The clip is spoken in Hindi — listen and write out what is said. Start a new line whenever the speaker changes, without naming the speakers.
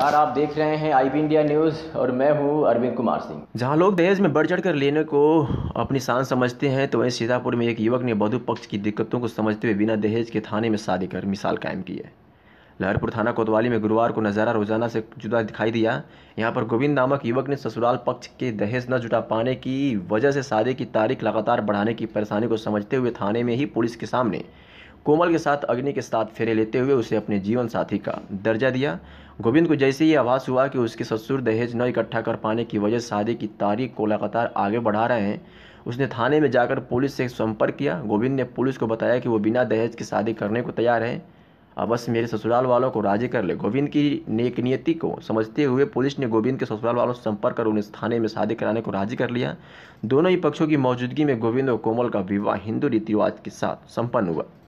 नमस्कार आप देख
रहे हैं आई बी इंडिया न्यूज़ और मैं हूं
अरविंद कुमार सिंह
जहां लोग दहेज में बढ़ चढ़ कर लेने को अपनी शान समझते हैं तो वहीं सीतापुर में एक युवक ने बधु पक्ष की दिक्कतों को समझते हुए बिना दहेज के थाने में शादी कर मिसाल कायम की है लहरपुर थाना कोतवाली में गुरुवार को नज़ारा रोजाना से जुदा दिखाई दिया यहाँ पर गोविंद नामक युवक ने ससुराल पक्ष के दहेज न जुटा पाने की वजह से शादी की तारीख लगातार बढ़ाने की परेशानी को समझते हुए थाने में ही पुलिस के सामने कोमल के साथ अग्नि के साथ फेरे लेते हुए उसे अपने जीवन साथी का दर्जा दिया गोविंद को जैसे ही आभास हुआ कि उसके ससुर दहेज न इकट्ठा कर पाने की वजह शादी की तारीख को लगातार आगे बढ़ा रहे हैं उसने थाने में जाकर पुलिस से संपर्क किया गोविंद ने पुलिस को बताया कि वो बिना दहेज की शादी करने को तैयार है बस मेरे ससुराल वालों को राजी कर ले गोविंद की नेकनीयति को समझते हुए पुलिस ने गोविंद के ससुराल वालों से संपर्क कर उन्हें थाने में शादी कराने को राजी कर लिया दोनों ही पक्षों की मौजूदगी में गोविंद और कोमल का विवाह हिंदू रीति रिवाज के साथ संपन्न हुआ